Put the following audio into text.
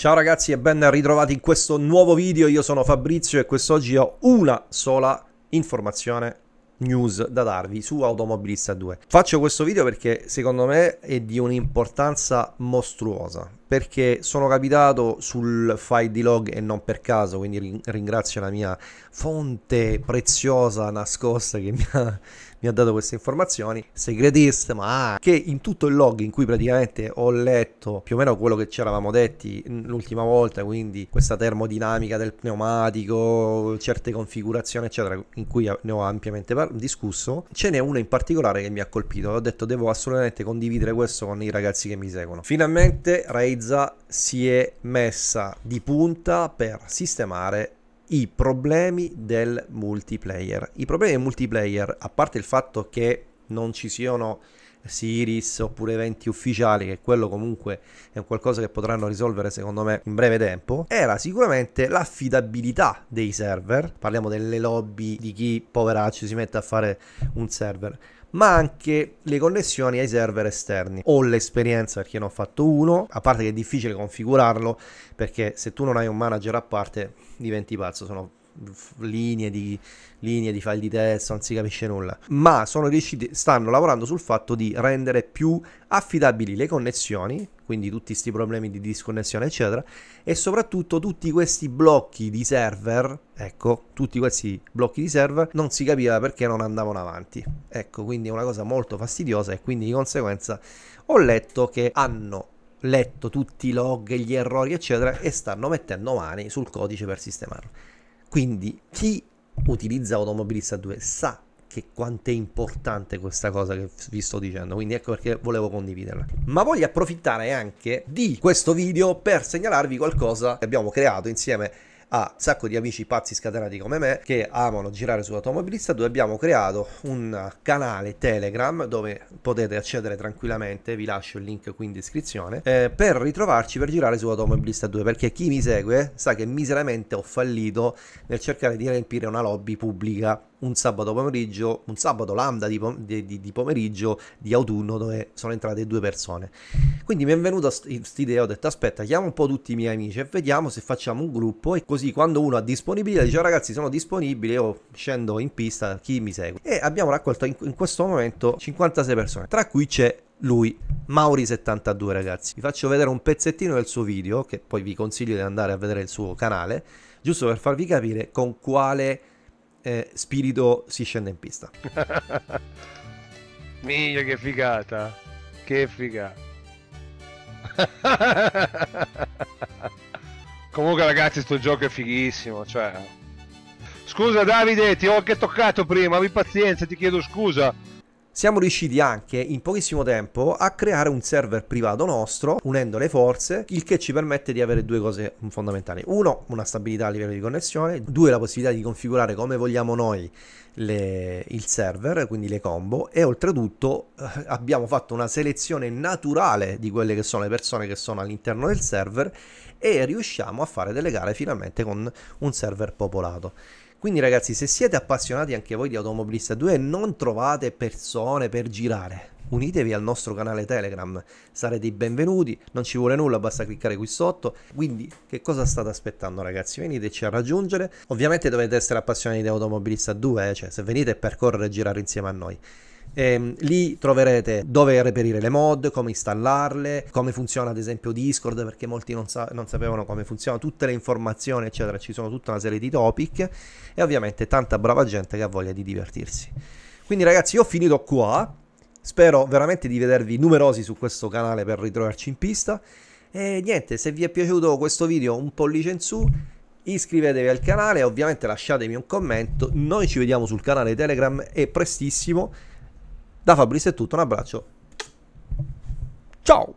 Ciao ragazzi e ben ritrovati in questo nuovo video, io sono Fabrizio e quest'oggi ho una sola informazione news da darvi su Automobilista 2. Faccio questo video perché secondo me è di un'importanza mostruosa perché sono capitato sul file di log e non per caso, quindi ringrazio la mia fonte preziosa nascosta che mi ha, mi ha dato queste informazioni, segretiste, ma che in tutto il log in cui praticamente ho letto più o meno quello che ci eravamo detti l'ultima volta, quindi questa termodinamica del pneumatico, certe configurazioni, eccetera, in cui ne ho ampiamente discusso, ce n'è uno in particolare che mi ha colpito, ho detto devo assolutamente condividere questo con i ragazzi che mi seguono. Finalmente Raid Grizza si è messa di punta per sistemare i problemi del multiplayer. I problemi del multiplayer, a parte il fatto che non ci siano Siris oppure eventi ufficiali, che quello comunque è qualcosa che potranno risolvere secondo me in breve tempo, era sicuramente l'affidabilità dei server, parliamo delle lobby di chi poveraccio si mette a fare un server ma anche le connessioni ai server esterni. Ho l'esperienza perché ne ho fatto uno, a parte che è difficile configurarlo perché se tu non hai un manager a parte diventi pazzo, sono linee di, linee di file di testo, non si capisce nulla. Ma sono riusciti, stanno lavorando sul fatto di rendere più affidabili le connessioni, quindi tutti questi problemi di disconnessione, eccetera, e soprattutto tutti questi blocchi di server, ecco, tutti questi blocchi di server non si capiva perché non andavano avanti. Ecco, quindi è una cosa molto fastidiosa e quindi di conseguenza ho letto che hanno letto tutti i log, gli errori, eccetera, e stanno mettendo mani sul codice per sistemarlo. Quindi chi utilizza automobilista 2 sa che quanto è importante questa cosa che vi sto dicendo, quindi ecco perché volevo condividerla. Ma voglio approfittare anche di questo video per segnalarvi qualcosa che abbiamo creato insieme a un sacco di amici pazzi scatenati come me che amano girare sull'automobilista dove abbiamo creato un canale Telegram dove potete accedere tranquillamente, vi lascio il link qui in descrizione, eh, per ritrovarci per girare sull'automobilista 2 perché chi mi segue sa che miseramente ho fallito nel cercare di riempire una lobby pubblica un sabato pomeriggio, un sabato lambda di, pom- di, di, pomeriggio di autunno dove sono entrate due persone. Quindi mi è venuta quest'idea, ho detto aspetta, chiamo un po' tutti i miei amici e vediamo se facciamo un gruppo e così quando uno ha disponibilità dice oh, ragazzi sono disponibile, io scendo in pista, chi mi segue? E abbiamo raccolto in, in questo momento 56 persone, tra cui c'è lui, Mauri72 ragazzi. Vi faccio vedere un pezzettino del suo video, che poi vi consiglio di andare a vedere il suo canale, giusto per farvi capire con quale eh, Spirito si scende in pista. Miglia che figata, che figata. Comunque ragazzi, sto gioco è fighissimo, cioè... Scusa Davide, ti ho anche toccato prima, abbi pazienza, ti chiedo scusa siamo riusciti anche in pochissimo tempo a creare un server privato nostro unendo le forze, il che ci permette di avere due cose fondamentali. Uno, una stabilità a livello di connessione, due, la possibilità di configurare come vogliamo noi le, il server, quindi le combo e oltretutto eh, abbiamo fatto una selezione naturale di quelle che sono le persone che sono all'interno del server e riusciamo a fare delle gare finalmente con un server popolato. Quindi ragazzi, se siete appassionati anche voi di Automobilista 2 e non trovate persone per girare, unitevi al nostro canale Telegram, sarete i benvenuti, non ci vuole nulla, basta cliccare qui sotto. Quindi che cosa state aspettando ragazzi? Veniteci a raggiungere. Ovviamente dovete essere appassionati di Automobilista 2, eh, cioè se venite a percorrere e girare insieme a noi. Ehm, lì troverete dove reperire le mod, come installarle, come funziona ad esempio Discord, perché molti non, sa- non sapevano come funziona, tutte le informazioni, eccetera. Ci sono tutta una serie di topic e ovviamente tanta brava gente che ha voglia di divertirsi. Quindi ragazzi, io ho finito qua. Spero veramente di vedervi numerosi su questo canale per ritrovarci in pista. E niente, se vi è piaciuto questo video un pollice in su, iscrivetevi al canale, ovviamente lasciatemi un commento. Noi ci vediamo sul canale Telegram e prestissimo da Fabrizio è tutto, un abbraccio. Ciao!